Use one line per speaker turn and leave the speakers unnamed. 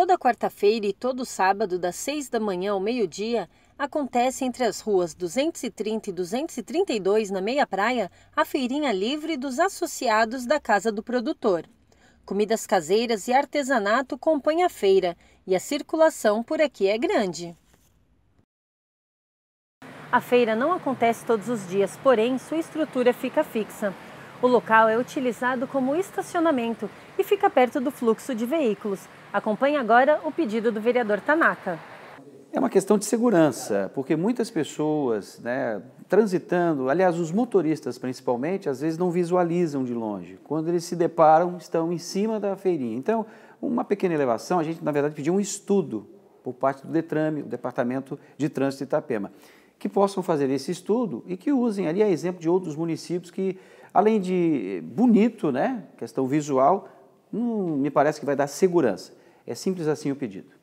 Toda quarta-feira e todo sábado, das 6 da manhã ao meio-dia, acontece entre as ruas 230 e 232, na Meia Praia, a feirinha livre dos associados da Casa do Produtor. Comidas caseiras e artesanato compõem a feira e a circulação por aqui é grande. A feira não acontece todos os dias, porém sua estrutura fica fixa. O local é utilizado como estacionamento e fica perto do fluxo de veículos. Acompanhe agora o pedido do vereador Tanaka.
É uma questão de segurança, porque muitas pessoas né, transitando, aliás, os motoristas principalmente, às vezes não visualizam de longe. Quando eles se deparam, estão em cima da feirinha. Então, uma pequena elevação, a gente, na verdade, pediu um estudo por parte do DETRAME, o Departamento de Trânsito de Itapema que possam fazer esse estudo e que usem ali a exemplo de outros municípios que, além de bonito, né, questão visual, não me parece que vai dar segurança. É simples assim o pedido.